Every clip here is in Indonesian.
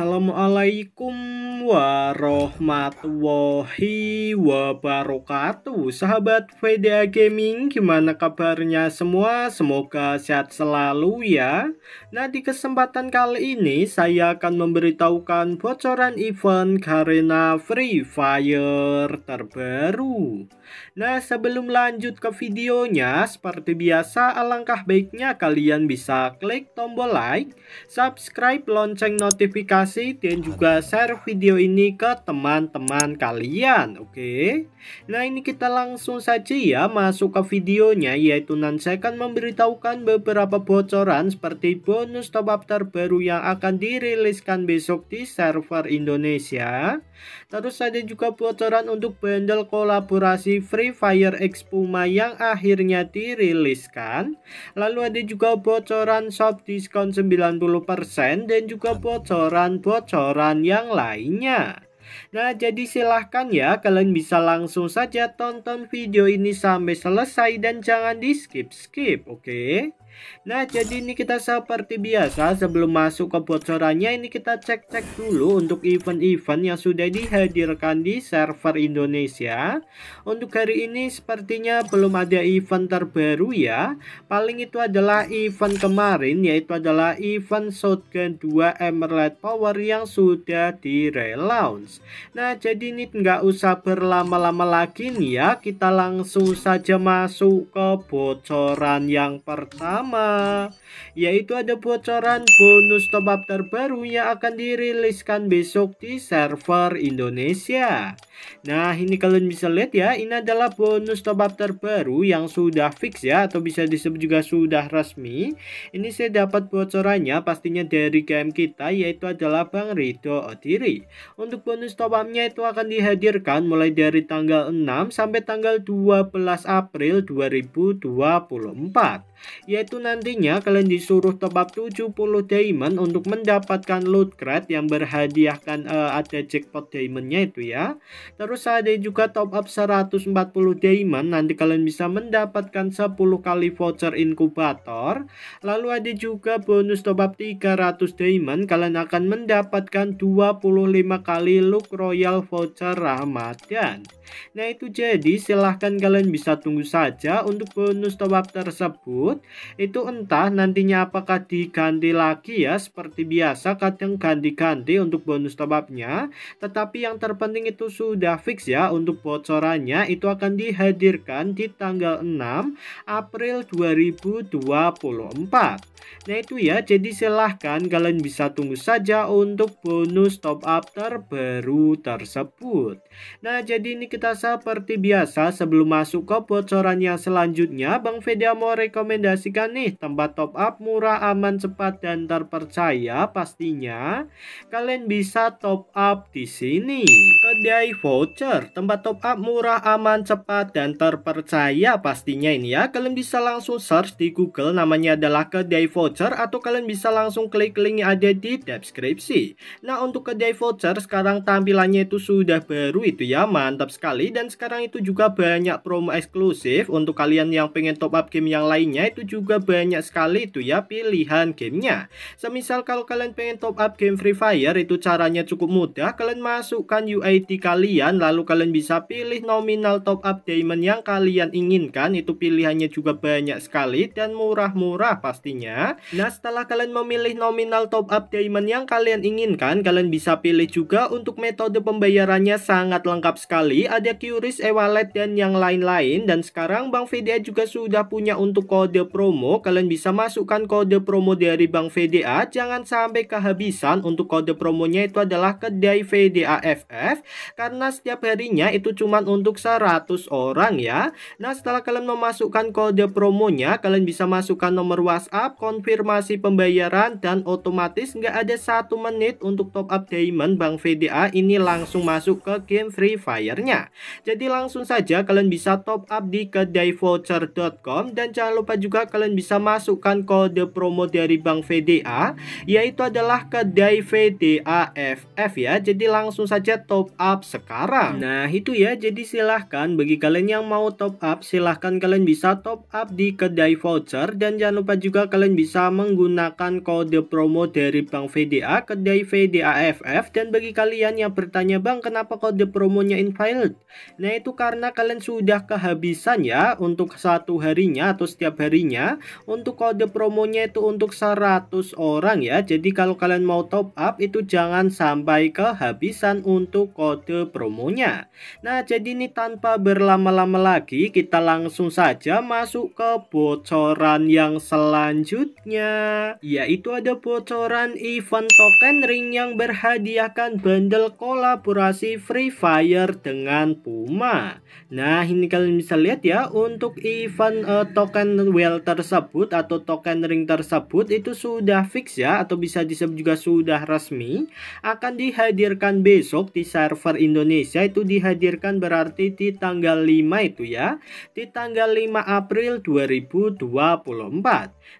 Assalamualaikum warahmatullahi wabarakatuh Sahabat VDA Gaming gimana kabarnya semua semoga sehat selalu ya Nah di kesempatan kali ini saya akan memberitahukan bocoran event karena Free Fire terbaru Nah sebelum lanjut ke videonya seperti biasa alangkah baiknya kalian bisa klik tombol like Subscribe lonceng notifikasi dan juga share video ini ke teman-teman kalian oke okay? nah ini kita langsung saja ya masuk ke videonya yaitu nanti saya akan memberitahukan beberapa bocoran seperti bonus top up terbaru yang akan diriliskan besok di server Indonesia terus ada juga bocoran untuk bundle kolaborasi Free Fire X Puma yang akhirnya diriliskan lalu ada juga bocoran soft diskon 90% dan juga bocoran-bocoran yang lainnya lainnya. Nah, jadi silahkan ya kalian bisa langsung saja tonton video ini sampai selesai dan jangan di skip-skip, oke? okay? Nah jadi ini kita seperti biasa sebelum masuk ke bocorannya ini kita cek-cek dulu untuk event-event yang sudah dihadirkan di server Indonesia Untuk hari ini sepertinya belum ada event terbaru ya Paling itu adalah event kemarin yaitu adalah event Shotgun 2 Emerald Power yang sudah di relaunch Nah jadi ini nggak usah berlama-lama lagi nih ya Kita langsung saja masuk ke bocoran yang pertama pertama yaitu ada bocoran bonus top up terbaru yang akan diriliskan besok di server Indonesia. Nah ini kalian bisa lihat ya ini adalah bonus top up terbaru yang sudah fix ya atau bisa disebut juga sudah resmi. Ini saya dapat bocorannya pastinya dari game kita yaitu adalah Bang Rito Otiri. Untuk bonus top upnya itu akan dihadirkan mulai dari tanggal 6 sampai tanggal 12 April 2024 yaitu itu nantinya kalian disuruh tebak 70 diamond untuk mendapatkan loot crate yang berhadiahkan uh, ada jackpot diamondnya itu ya. Terus ada juga top up 140 diamond nanti kalian bisa mendapatkan 10 kali voucher inkubator. Lalu ada juga bonus top up 300 diamond kalian akan mendapatkan 25 kali look royal voucher Ramadan. Nah itu jadi silahkan kalian bisa tunggu saja untuk bonus top up tersebut itu entah nantinya apakah diganti lagi ya seperti biasa kadang ganti-ganti untuk bonus top upnya tetapi yang terpenting itu sudah fix ya untuk bocorannya itu akan dihadirkan di tanggal 6 April 2024 nah itu ya jadi silahkan kalian bisa tunggu saja untuk bonus top up terbaru tersebut nah jadi ini kita seperti biasa sebelum masuk ke bocorannya selanjutnya Bang Fedia mau rekomendasikan nih tempat top up murah, aman, cepat dan terpercaya pastinya. Kalian bisa top up di sini. Kedai voucher, tempat top up murah, aman, cepat dan terpercaya pastinya ini ya. Kalian bisa langsung search di Google namanya adalah kedai voucher atau kalian bisa langsung klik link yang ada di deskripsi. Nah, untuk kedai voucher sekarang tampilannya itu sudah baru itu ya, mantap sekali dan sekarang itu juga banyak promo eksklusif untuk kalian yang pengen top up game yang lainnya itu juga banyak sekali itu ya pilihan gamenya. Semisal kalau kalian pengen top up game Free Fire itu caranya cukup mudah. Kalian masukkan UID kalian lalu kalian bisa pilih nominal top up diamond yang kalian inginkan. Itu pilihannya juga banyak sekali dan murah-murah pastinya. Nah setelah kalian memilih nominal top up diamond yang kalian inginkan kalian bisa pilih juga untuk metode pembayarannya sangat lengkap sekali. Ada QRIS, e-wallet dan yang lain-lain dan sekarang Bank VDA juga sudah punya untuk kode promo kalian bisa masukkan kode promo dari Bank VDA. Jangan sampai kehabisan untuk kode promonya itu adalah kedai VDA FF. Karena setiap harinya itu cuma untuk 100 orang ya. Nah setelah kalian memasukkan kode promonya, kalian bisa masukkan nomor WhatsApp, konfirmasi pembayaran, dan otomatis nggak ada satu menit untuk top up diamond Bank VDA ini langsung masuk ke game Free Fire-nya. Jadi langsung saja kalian bisa top up di kedai voucher.com dan jangan lupa juga kalian bisa bisa masukkan kode promo dari Bank VDA yaitu adalah kedai VDA FF ya. Jadi langsung saja top up sekarang. Nah, itu ya. Jadi silahkan bagi kalian yang mau top up silahkan kalian bisa top up di kedai voucher dan jangan lupa juga kalian bisa menggunakan kode promo dari Bank VDA, kedai VDA FF dan bagi kalian yang bertanya Bang kenapa kode promonya invalid? Nah, itu karena kalian sudah kehabisan ya untuk satu harinya atau setiap harinya untuk kode promonya itu untuk 100 orang ya jadi kalau kalian mau top up itu jangan sampai kehabisan untuk kode promonya nah jadi ini tanpa berlama-lama lagi kita langsung saja masuk ke bocoran yang selanjutnya yaitu ada bocoran event token ring yang berhadiahkan bundle kolaborasi Free Fire dengan Puma nah ini kalian bisa lihat ya untuk event uh, token welter tersebut atau token ring tersebut itu sudah fix ya atau bisa disebut juga sudah resmi akan dihadirkan besok di server Indonesia itu dihadirkan berarti di tanggal 5 itu ya di tanggal 5 April 2024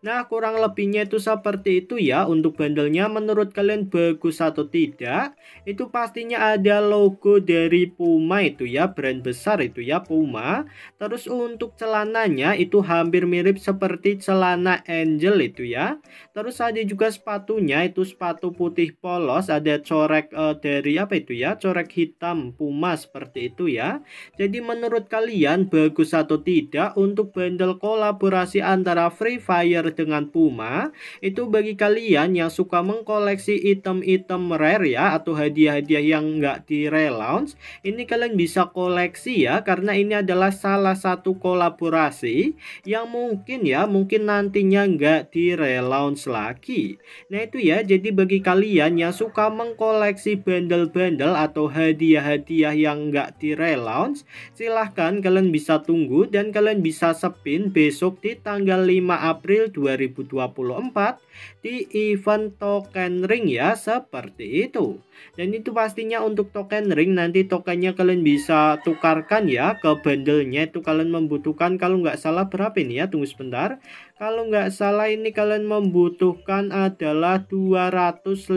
nah kurang lebihnya itu seperti itu ya untuk bandelnya menurut kalian bagus atau tidak itu pastinya ada logo dari Puma itu ya brand besar itu ya Puma terus untuk celananya itu hampir mirip seperti seperti celana angel itu ya. Terus ada juga sepatunya itu sepatu putih polos ada corek uh, dari apa itu ya? Corek hitam Puma seperti itu ya. Jadi menurut kalian bagus atau tidak untuk bundle kolaborasi antara Free Fire dengan Puma? Itu bagi kalian yang suka mengkoleksi item-item rare ya atau hadiah-hadiah yang nggak di relaunch, ini kalian bisa koleksi ya karena ini adalah salah satu kolaborasi yang mungkin ya mungkin nantinya nggak di relaunch lagi. Nah itu ya, jadi bagi kalian yang suka mengkoleksi bundle-bundle atau hadiah-hadiah yang nggak di relaunch, silahkan kalian bisa tunggu dan kalian bisa sepin besok di tanggal 5 April 2024 di event token ring ya seperti itu dan itu pastinya untuk token ring nanti tokennya kalian bisa tukarkan ya ke bandelnya itu kalian membutuhkan kalau nggak salah berapa ini ya tunggu sebentar kalau nggak salah ini kalian membutuhkan adalah 250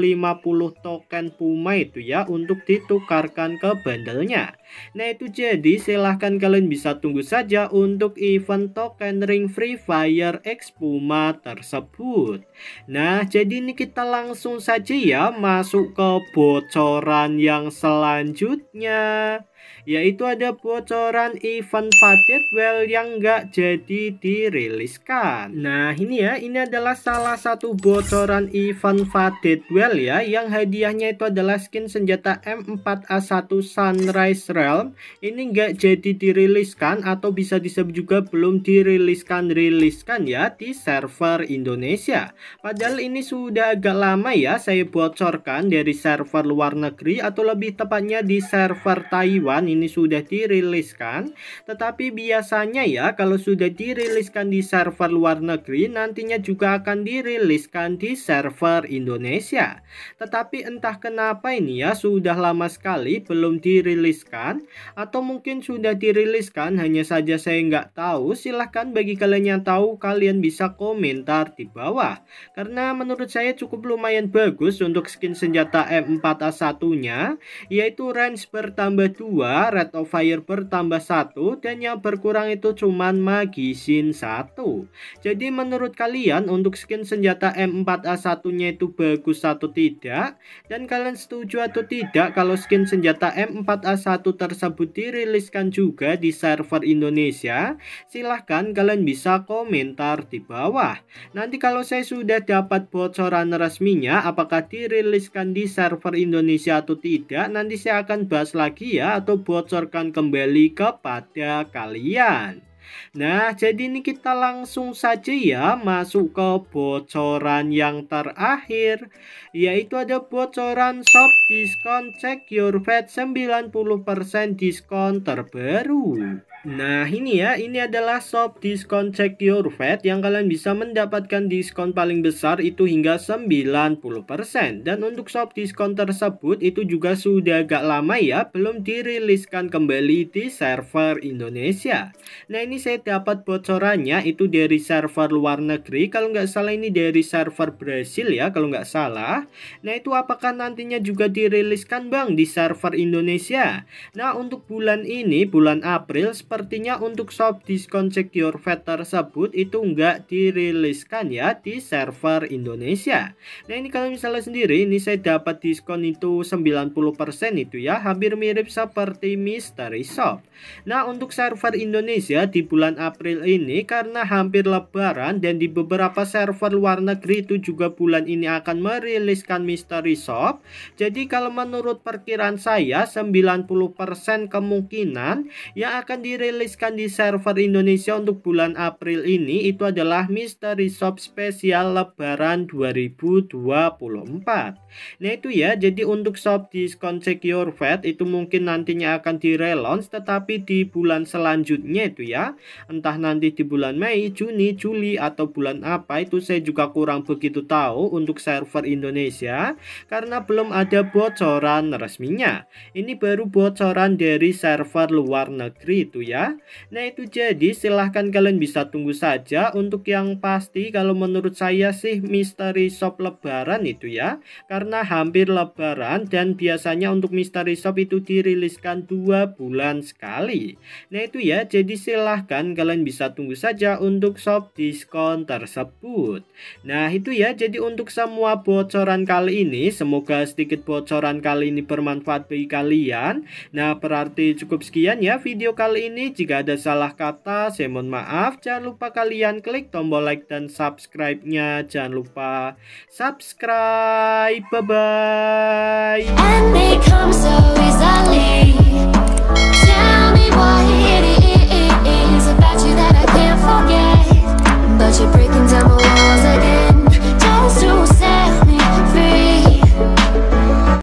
token Puma itu ya untuk ditukarkan ke bandelnya nah itu jadi silahkan kalian bisa tunggu saja untuk event token ring free fire X Puma tersebut nah jadi ini kita langsung saja ya masuk ke bocoran yang selanjutnya yaitu ada bocoran event budget Well yang nggak jadi diriliskan Nah ini ya, ini adalah salah satu bocoran event Fadid Well ya, yang hadiahnya itu adalah skin senjata M4A1 Sunrise Realm. Ini nggak jadi diriliskan atau bisa disebut juga belum diriliskan-riliskan ya di server Indonesia. Padahal ini sudah agak lama ya saya bocorkan dari server luar negeri atau lebih tepatnya di server Taiwan ini sudah diriliskan. Tetapi biasanya ya kalau sudah diriliskan di server server luar negeri nantinya juga akan diriliskan di server Indonesia. Tetapi entah kenapa ini ya sudah lama sekali belum diriliskan atau mungkin sudah diriliskan hanya saja saya nggak tahu. Silahkan bagi kalian yang tahu kalian bisa komentar di bawah. Karena menurut saya cukup lumayan bagus untuk skin senjata M4A1-nya yaitu range bertambah 2, rate of fire bertambah 1 dan yang berkurang itu cuman Magisin satu. Jadi menurut kalian untuk skin senjata M4A1-nya itu bagus atau tidak? Dan kalian setuju atau tidak kalau skin senjata M4A1 tersebut diriliskan juga di server Indonesia? Silahkan kalian bisa komentar di bawah. Nanti kalau saya sudah dapat bocoran resminya apakah diriliskan di server Indonesia atau tidak nanti saya akan bahas lagi ya atau bocorkan kembali kepada kalian. Nah, jadi ini kita langsung saja ya masuk ke bocoran yang terakhir yaitu ada bocoran shop diskon check your puluh 90% diskon terbaru. Nah, Nah ini ya, ini adalah shop diskon check your fat yang kalian bisa mendapatkan diskon paling besar itu hingga 90% Dan untuk shop diskon tersebut itu juga sudah agak lama ya, belum diriliskan kembali di server Indonesia Nah ini saya dapat bocorannya itu dari server luar negeri, kalau nggak salah ini dari server Brasil ya kalau nggak salah Nah itu apakah nantinya juga diriliskan bang di server Indonesia? Nah untuk bulan ini, bulan April sepertinya untuk shop diskon secure fat tersebut itu nggak diriliskan ya di server Indonesia. Nah ini kalau misalnya sendiri ini saya dapat diskon itu 90% itu ya hampir mirip seperti mystery shop. Nah untuk server Indonesia di bulan April ini karena hampir lebaran dan di beberapa server luar negeri itu juga bulan ini akan meriliskan mystery shop. Jadi kalau menurut perkiraan saya 90% kemungkinan yang akan diriliskan diriliskan di server Indonesia untuk bulan April ini itu adalah Mystery Shop Spesial Lebaran 2024. Nah itu ya, jadi untuk shop diskon Secure Fat itu mungkin nantinya akan direlaunch tetapi di bulan selanjutnya itu ya. Entah nanti di bulan Mei, Juni, Juli atau bulan apa itu saya juga kurang begitu tahu untuk server Indonesia karena belum ada bocoran resminya. Ini baru bocoran dari server luar negeri itu ya ya Nah itu jadi silahkan kalian bisa tunggu saja untuk yang pasti kalau menurut saya sih misteri shop lebaran itu ya. Karena hampir lebaran dan biasanya untuk misteri shop itu diriliskan dua bulan sekali. Nah itu ya jadi silahkan kalian bisa tunggu saja untuk shop diskon tersebut. Nah itu ya jadi untuk semua bocoran kali ini semoga sedikit bocoran kali ini bermanfaat bagi kalian. Nah berarti cukup sekian ya video kali ini ini. Jika ada salah kata, saya mohon maaf. Jangan lupa kalian klik tombol like dan subscribe-nya. Jangan lupa subscribe. Bye-bye.